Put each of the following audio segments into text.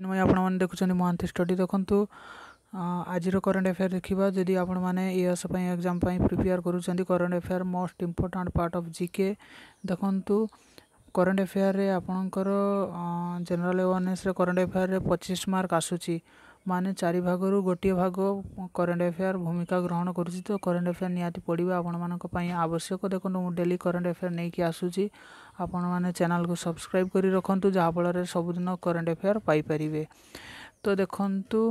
ଚିନ୍ମୟ ଆପଣମାନେ ଦେଖୁଛନ୍ତି ମହାନ୍ତି ଷ୍ଟଡ଼ି ଦେଖନ୍ତୁ ଆଜିର କରେଣ୍ଟ ଆଫେୟାର୍ ଦେଖିବା ଯଦି ଆପଣମାନେ ଏ ବର୍ଷ ପାଇଁ ଏକ୍ଜାମ୍ ପାଇଁ ପ୍ରିପେୟାର୍ କରୁଛନ୍ତି current affair most important part of G K ଦେଖନ୍ତୁ କରେଣ୍ଟ ଆଫେୟାର୍ରେ ଆପଣଙ୍କର ଜେନେରାଲ୍ ଆୱାରନେସ୍ରେ କରେଣ୍ଟ ଆଫେୟାର୍ରେ ପଚିଶ ମାର୍କ ଆସୁଛି ମାନେ ଚାରି ଭାଗରୁ ଗୋଟିଏ ଭାଗ କରେଣ୍ଟ ଆଫେୟାର୍ ଭୂମିକା ଗ୍ରହଣ କରୁଛି ତ କରେଣ୍ଟ ଆଫେୟାର୍ ନିହାତି ପଡ଼ିବା ଆପଣମାନଙ୍କ ପାଇଁ ଆବଶ୍ୟକ ଦେଖନ୍ତୁ ମୁଁ ଡେଲି କରେଣ୍ଟ ଆଫେୟାର୍ ନେଇକି ଆସୁଛି ଆପଣମାନେ ଚ୍ୟାନେଲ୍କୁ ସବସ୍କ୍ରାଇବ୍ କରି ରଖନ୍ତୁ ଯାହାଫଳରେ ସବୁଦିନ କରେଣ୍ଟ ଆଫେୟାର୍ ପାଇପାରିବେ ତ ଦେଖନ୍ତୁ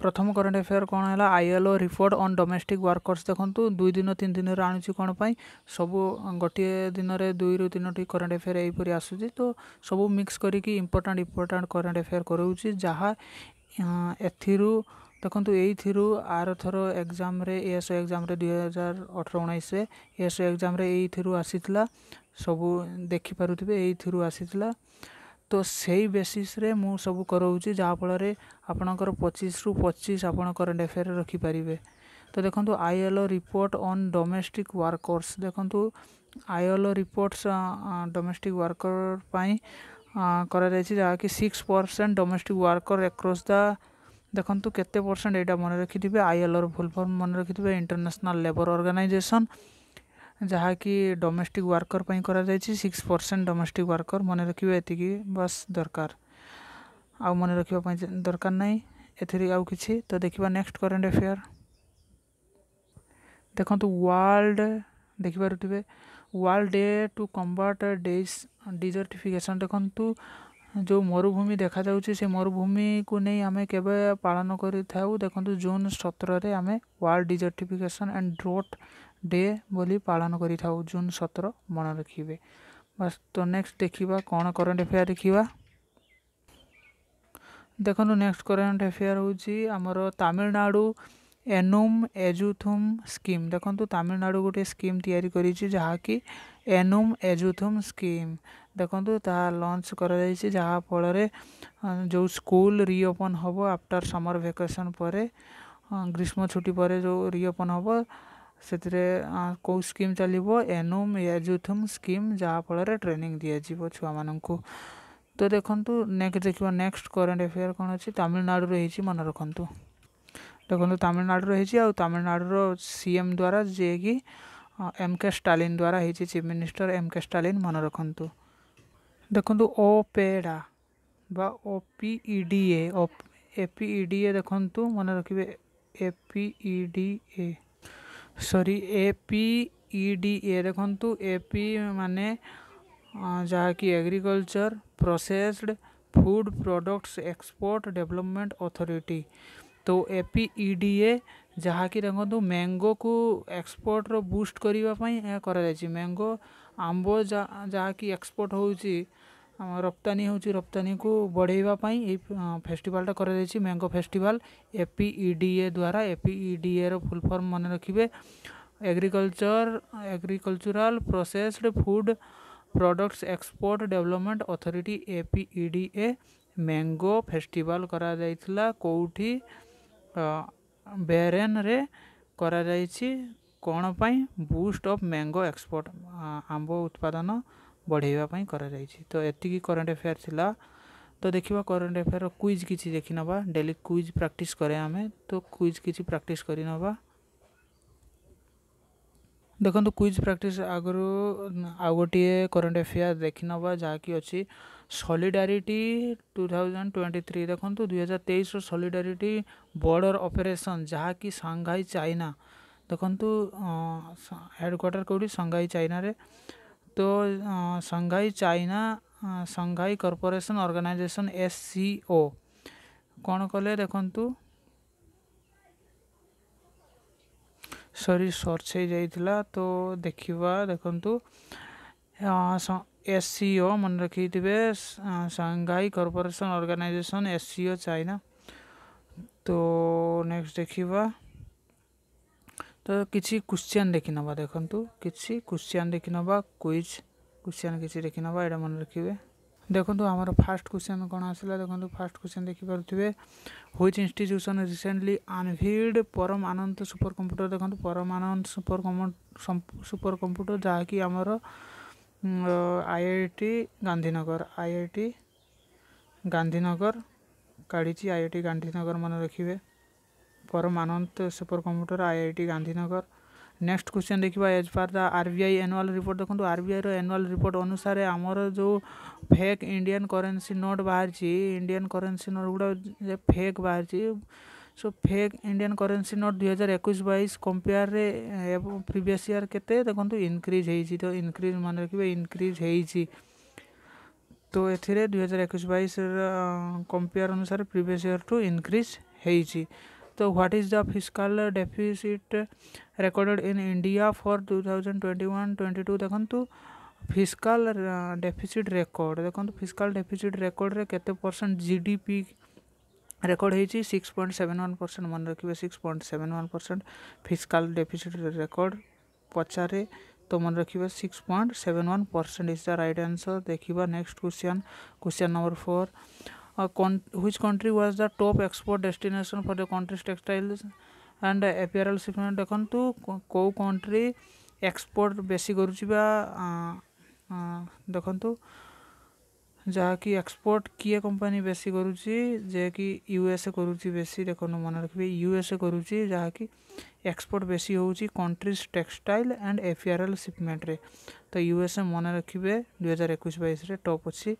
ପ୍ରଥମ କରେଣ୍ଟ ଆଫେୟାର୍ କ'ଣ ହେଲା ILO report on domestic workers ଦେଖନ୍ତୁ ଦୁଇ ଦିନ ତିନି ଦିନରେ ଆଣୁଛି କ'ଣ ପାଇଁ ସବୁ ଗୋଟିଏ ଦିନରେ ଦୁଇରୁ ତିନୋଟି କରେଣ୍ଟ ଆଫେୟାର୍ ଏହିପରି ଆସୁଛି ତ ସବୁ ମିକ୍ସ କରିକି ଇମ୍ପୋର୍ଟାଣ୍ଟ ଇମ୍ପୋର୍ଟାଣ୍ଟ କରେଣ୍ଟ ଆଫେୟାର୍ କରାଉଛି ଯାହା ଏଥିରୁ ଦେଖନ୍ତୁ ଏଇଥିରୁ ଆରଥର ଏକ୍ଜାମ୍ରେ ଏଏସ୍ଓ ଏକ୍ଜାମ୍ରେ ଦୁଇ ହଜାର ଅଠର ଉଣେଇଶରେ ଏଏସ୍ଓ ଏକ୍ଜାମ୍ରେ ଏଇଥିରୁ ଆସିଥିଲା ସବୁ ଦେଖିପାରୁଥିବେ ଏଇଥିରୁ ଆସିଥିଲା ତ ସେଇ ବେସିସ୍ରେ ମୁଁ ସବୁ କରଉଛି ଯାହାଫଳରେ ଆପଣଙ୍କର ପଚିଶରୁ ପଚିଶ ଆପଣ କରେଣ୍ଟ ଆଫେୟାର୍ ରଖିପାରିବେ ତ ଦେଖନ୍ତୁ ILO report on domestic workers ଦେଖନ୍ତୁ ଆଇଏଲ୍ଓ ରିପୋର୍ଟସ୍ ଡୋମେଷ୍ଟିକ୍ ୱାର୍କର ପାଇଁ କରାଯାଇଛି ଯାହାକି six percent domestic worker across the ଦେଖନ୍ତୁ କେତେ ପରସେଣ୍ଟ ଏଇଟା ମନେ ରଖିଥିବେ ଆଇଏଲ୍ଓର ଫୁଲ୍ ଫର୍ମ ମନେ ରଖିଥିବେ ଇଣ୍ଟରନ୍ୟାସନାଲ୍ ଲେବର ଅର୍ଗାନାଇଜେସନ୍ ଯାହାକି ଡୋମେଷ୍ଟିକ୍ ୱାର୍କର୍ ପାଇଁ କରାଯାଇଛି ସିକ୍ସ ପରସେଣ୍ଟ ଡୋମେଷ୍ଟିକ୍ ୱାର୍କର୍ ମନେ ରଖିବେ ଏତିକି ବାସ୍ ଦରକାର ଆଉ ମନେ ରଖିବା ପାଇଁ ଦରକାର ନାହିଁ ଏଥିରେ ଆଉ କିଛି ତ ଦେଖିବା ନେକ୍ସଟ କରେଣ୍ଟ ଆଫେୟାର୍ ଦେଖନ୍ତୁ ୱାର୍ଲଡ ଦେଖିପାରୁଥିବେ world day to combat days desertification ଦେଖନ୍ତୁ ଯେଉଁ ମରୁଭୂମି ଦେଖାଯାଉଛି ସେ ମରୁଭୂମିକୁ ନେଇ ଆମେ କେବେ ପାଳନ କରିଥାଉ ଦେଖନ୍ତୁ ଜୁନ୍ ସତରରେ ଆମେ world desertification and drought day ବୋଲି ପାଳନ କରିଥାଉ ଜୁନ୍ ସତର ମନେ ରଖିବେ ବାସ୍ ତ ନେକ୍ସଟ ଦେଖିବା କ'ଣ କରେଣ୍ଟ ଆଫେୟାର ଦେଖିବା ଦେଖନ୍ତୁ ନେକ୍ସଟ କରେଣ୍ଟ ଆଫେୟାର ହେଉଛି ଆମର ତାମିଲନାଡ଼ୁ ଏନୁମ୍ ଏଜୁଥୁମ୍ ସ୍କିମ୍ ଦେଖନ୍ତୁ ତାମିଲନାଡ଼ୁ ଗୋଟିଏ ସ୍କିମ୍ ତିଆରି କରିଛି ଯାହାକି ଏନୁମ୍ ଏଜୁଥୁମ୍ ସ୍କିମ୍ ଦେଖନ୍ତୁ ତାହା ଲଞ୍ଚ କରାଯାଇଛି ଯାହାଫଳରେ ଯେଉଁ ସ୍କୁଲ ରିଓପନ୍ ହେବ ଆଫ୍ଟର ସମର ଭେକେସନ୍ ପରେ ଗ୍ରୀଷ୍ମ ଛୁଟି ପରେ ଯେଉଁ ରିଓପନ୍ ହେବ ସେଥିରେ କେଉଁ ସ୍କିମ୍ ଚାଲିବ ଏନୁମ୍ ୟାଜୁଥୁମ୍ ସ୍କିମ୍ ଯାହା ଫଳରେ ଟ୍ରେନିଂ ଦିଆଯିବ ଛୁଆମାନଙ୍କୁ ତ ଦେଖନ୍ତୁ ନେକ୍ସଟ୍ ଦେଖିବା ନେକ୍ସଟ୍ କରେଣ୍ଟ ଆଫେୟାର୍ କ'ଣ ଅଛି ତାମିଲନାଡ଼ୁରେ ହେଇଛି ମନେ ରଖନ୍ତୁ ଦେଖନ୍ତୁ ତାମିଲନାଡ଼ୁରେ ହେଇଛି ଆଉ ତାମିଲନାଡ଼ୁର ସି ଏମ୍ ଦ୍ୱାରା ଯିଏକି ଏମ୍ କେ ଷ୍ଟାଲିନ୍ ଦ୍ୱାରା ହେଇଛି chief minister M K Stalin ମନେ ରଖନ୍ତୁ ଦେଖନ୍ତୁ ଓପେଡ଼ା ବା O P E D A A P E D A ଦେଖନ୍ତୁ ମନେ ରଖିବେ ଏ ପି ଇ ଡି ଏ सरी एपीईडी देखु एपी मान agriculture processed food products export development authority तो डी तो e तो ए एपीईडी जहाँकि देखो मैंगो को एक्सपोर्ट रो बूस्ट करने करा मैंगो आंब जहाँकि एक्सपोर्ट हो ଆମ ରପ୍ତାନି ହେଉଛି ରପ୍ତାନିକୁ ବଢ଼େଇବା ପାଇଁ ଏଇ ଫେଷ୍ଟିଭାଲ୍ଟା କରାଯାଇଛି mango festival A P E D A ଦ୍ୱାରା ଏ ପି ଇ ଡି ଏର ଫୁଲ୍ ଫର୍ମ ମନେ ରଖିବେ agriculture agricultural processed food products export development authority A P E D A mango festival କରାଯାଇଥିଲା କେଉଁଠି ବେରେନ୍ରେ କରାଯାଇଛି କ'ଣ ପାଇଁ ବୁଷ୍ଟ ଅଫ୍ ମ୍ୟାଙ୍ଗୋ ଏକ୍ସପୋର୍ଟ ଆମ୍ବ ଉତ୍ପାଦନ ବଢ଼େଇବା ପାଇଁ କରାଯାଇଛି ତ ଏତିକି କରେଣ୍ଟ ଆଫେୟାର୍ ଥିଲା ତ ଦେଖିବା କରେଣ୍ଟ ଆଫେୟାର୍ର କୁଇଜ୍ କିଛି ଦେଖିନେବା ଡେଲି କୁଇଜ୍ ପ୍ରାକ୍ଟିସ୍ କରେ ଆମେ ତ କୁଇଜ୍ କିଛି ପ୍ରାକ୍ଟିସ୍ କରିନେବା ଦେଖନ୍ତୁ କୁଇଜ୍ ପ୍ରାକ୍ଟିସ୍ ଆଗରୁ ଆଉ ଗୋଟିଏ କରେଣ୍ଟ ଆଫେୟାର୍ ଦେଖିନେବା ଯାହାକି ଅଛି solidarity two thousand twenty three ଦେଖନ୍ତୁ ଦୁଇହଜାର ତେଇଶର ସଲିଡାରିଟି ବର୍ଡ଼ର ଅପରେସନ୍ ଯାହାକି ସାଂଘାଇ ଚାଇନା ଦେଖନ୍ତୁ ହେଡ଼କ୍ୱାର୍ଟର କେଉଁଠି ସାଂଘାଇ ଚାଇନାରେ तो Shanghai China Shanghai corporation organization S C O କ'ଣ କଲେ ଦେଖନ୍ତୁ ସରି ସର୍ଚ୍ଚ ହେଇଯାଇଥିଲା ତ ଦେଖିବା ଦେଖନ୍ତୁ ଏସ୍ ସି ଓ ମନେ ରଖିଥିବେ Shanghai corporation organization S C O China ତ ନେକ୍ସଟ ଦେଖିବା ତ କିଛି କୋଶ୍ଚିଆନ୍ ଦେଖିନେବା ଦେଖନ୍ତୁ କିଛି କୋଶ୍ଚିଆନ୍ ଦେଖିନେବା କୁଇଜ୍ କୋଶ୍ଚିଆନ୍ କିଛି ଦେଖିନେବା ଏଇଟା ମନେ ରଖିବେ ଦେଖନ୍ତୁ ଆମର ଫାର୍ଷ୍ଟ କୋଶ୍ଚିଆନ୍ କ'ଣ ଆସିଲା ଦେଖନ୍ତୁ ଫାର୍ଷ୍ଟ କୋଶ୍ଚିଆନ୍ ଦେଖିପାରୁଥିବେ ହୁଇଚ୍ ଇନଷ୍ଟିଚ୍ୟୁସନ୍ ରିସେଣ୍ଟଲି ଆନଭିଡ୍ ପରମ ଆନନ୍ଦ ସୁପର କମ୍ପ୍ୟୁଟର ଦେଖନ୍ତୁ ପରମ ଆନନ୍ଦ ସୁପର ସୁପର କମ୍ପ୍ୟୁଟର ଯାହାକି ଆମର I I T Gandhinagar I I T Gandhinagar କାଢ଼ିଛି ଆଇ ଆଇ ଟି ଗାନ୍ଧୀନଗର ମନେ ରଖିବେ परमानंत super computer I I T Gandhinagar next question देखा as per the RBI annual report देखो आरबीआई एनुअल रिपोर्ट अनुसार आमर जो फेक इंडियन करेन्सी नोट बाहर इंडियन करेन्सी नोट गुड़ा फेक बाहर so fake Indian currency note दुई हजार एक बैश कंपेयर प्रिवियस इयर के देखो इनक्रिज हो इनक्रिज मन रखिए इनक्रिज हो तो ए दुई हजार एक बैस कंपेयर अनुसार प्रिवियस इयर टू इनक्रिज हो तो what is the physical deficit recorded in India for two thousand twenty one twenty two देखु ফিসকাল ডেফিসিট রেকর্ড দেখুন ফিসকাল ডেফিসিট রেকর্ডরে কেতে পরসেন্ট জিডিপি রেকর্ড হয়েছি six point seven one percent মনে রাখবে six point seven one percent fiscal deficit record পচারে তো মনে রাখবে six point seven one percent is the right answer দেখা next question question number four which country was the top export destination for the countries textile and apparel shipment देखू कौ country export base कर देखु जहाँकि export किए company बेसी कर USA कर मन रखिए यूएसए कर एक्सपोर्ट बेस हो countries textile and apparel shipment तो यूएसए मन रखिए दुई हजार एक बैस टप अच्छी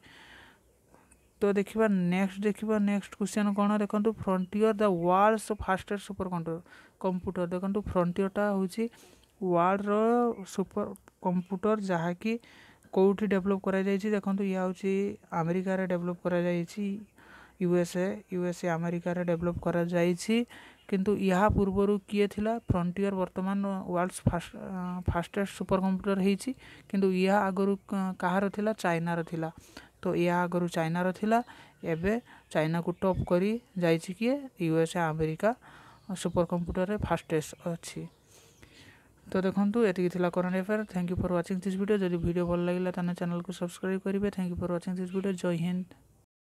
তো देखा नेक्स्ट देखा नेक्स्ट क्वेश्चन कौन देखो Frontier the world's fastest super computer computer देखो फ्रंटियरटा हूँ वर्ल्डर सुपर कंप्यूटर जहाँकि কোটি ডেভেলপ করা যাইছি দেখন্তু ইয়া হচ্ছে আমেরিকার ডেভেলপ করা যাইছি ইউএসএ ইউএসএ আমেরিকার ডেভেলপ করা যাইছি কিন্তু ইহা পূর্বরু কিয়ে থিলা ফ্রন্টিয়ার বর্তমান world's fast fastest super computer হয়েছি কিন্তু ইহা আগরু কাহার থিলা চাইনার থিলা ତ ଏହା ଆଗରୁ ଚାଇନାର ଥିଲା ଏବେ ଚାଇନାକୁ ଟପ୍ କରି ଯାଇଛି କିଏ ୟୁଏସ୍ଏ ଆମେରିକା ସୁପର କମ୍ପ୍ୟୁଟରରେ ଫାଷ୍ଟେଷ୍ଟ ଅଛି ତ ଦେଖନ୍ତୁ ଏତିକି ଥିଲା current affair thank you for watching this video ଯଦି ଭିଡ଼ିଓ ଭଲ ଲାଗିଲା ତାହେଲେ ଚ୍ୟାନେଲକୁ ସବସ୍କ୍ରାଇବ୍ କରିବେ thank you for watching this video ଜୟ ହିନ୍ଦ